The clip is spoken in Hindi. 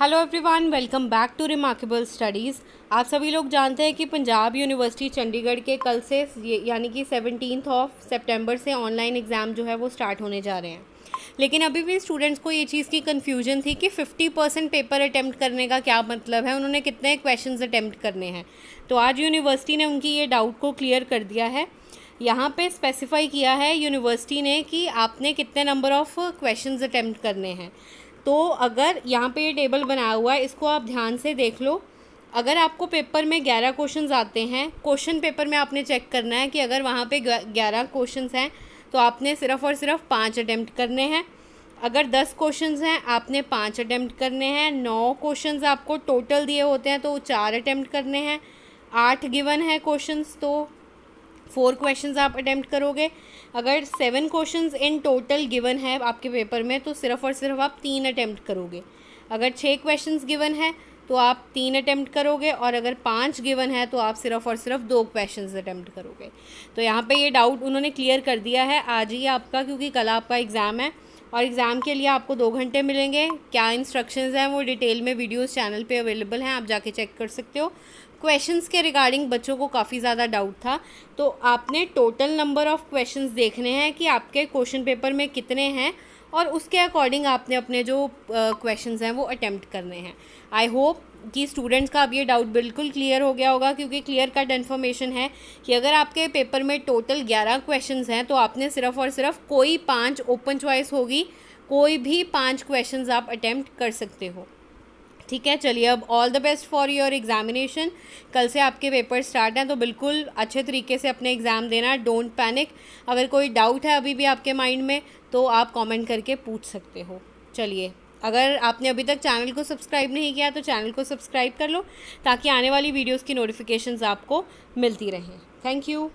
hello everyone welcome back to remarkable studies आप सभी लोग जानते हैं कि पंजाब यूनिवर्सिटी चंडीगढ़ के कल से यानी कि सेवनटीन ऑफ सितंबर से ऑनलाइन एग्ज़ाम जो है वो स्टार्ट होने जा रहे हैं लेकिन अभी भी स्टूडेंट्स को ये चीज़ की कन्फ्यूजन थी कि 50 परसेंट पेपर अटैम्प्ट करने का क्या मतलब है उन्होंने कितने क्वेश्चन अटैम्प्ट करने हैं तो आज यूनिवर्सिटी ने उनकी ये डाउट को क्लियर कर दिया है यहाँ पे स्पेसिफाई किया है यूनिवर्सिटी ने कि आपने कितने नंबर ऑफ़ क्वेश्चंस अटैम्प्ट करने हैं तो अगर यहाँ पे ये टेबल बनाया हुआ है इसको आप ध्यान से देख लो अगर आपको पेपर में ग्यारह क्वेश्चन आते हैं क्वेश्चन पेपर में आपने चेक करना है कि अगर वहाँ पे ग्यारह क्वेश्चन हैं तो आपने सिर्फ़ और सिर्फ पाँच अटैम्प्ट करने हैं अगर दस क्वेश्चन हैं आपने पाँच अटैम्प्ट करने हैं नौ क्वेश्चन आपको टोटल दिए होते हैं तो चार अटैम्प्ट करने हैं आठ गिवन है क्वेश्चन तो फोर क्वेश्चंस आप अटैम्प्ट करोगे अगर seven questions in total given है आपके पेपर में तो सिर्फ और सिर्फ आप तीन अटैम्प्ट करोगे अगर छः क्वेश्चंस गिवन है तो आप तीन अटैम्प्ट करोगे और अगर पांच गिवन है तो आप सिर्फ और सिर्फ दो क्वेश्चंस अटैम्प्ट करोगे तो यहाँ पे ये डाउट उन्होंने क्लियर कर दिया है आज ही आपका क्योंकि कल आपका एग्ज़ाम है और एग्ज़ाम के लिए आपको दो घंटे मिलेंगे क्या इंस्ट्रक्शंस हैं वो डिटेल में वीडियोस चैनल पे अवेलेबल हैं आप जाके चेक कर सकते हो क्वेश्चंस के रिगार्डिंग बच्चों को काफ़ी ज़्यादा डाउट था तो आपने टोटल नंबर ऑफ़ क्वेश्चंस देखने हैं कि आपके क्वेश्चन पेपर में कितने हैं और उसके अकॉर्डिंग आपने अपने जो क्वेश्चंस uh, हैं वो अटैम्प्ट करने हैं आई होप कि स्टूडेंट्स का अब ये डाउट बिल्कुल क्लियर हो गया होगा क्योंकि क्लियर कट इन्फॉर्मेशन है कि अगर आपके पेपर में टोटल ग्यारह क्वेश्चंस हैं तो आपने सिर्फ और सिर्फ कोई पांच ओपन चॉइस होगी कोई भी पांच क्वेश्चंस आप अटैम्प्ट कर सकते हो ठीक है चलिए अब all the best for your examination कल से आपके पेपर स्टार्ट हैं तो बिल्कुल अच्छे तरीके से अपने एग्ज़ाम देना डोंट पैनिक अगर कोई डाउट है अभी भी आपके माइंड में तो आप कमेंट करके पूछ सकते हो चलिए अगर आपने अभी तक चैनल को सब्सक्राइब नहीं किया तो चैनल को सब्सक्राइब कर लो ताकि आने वाली वीडियोज़ की नोटिफिकेशंस आपको मिलती रहें थैंक यू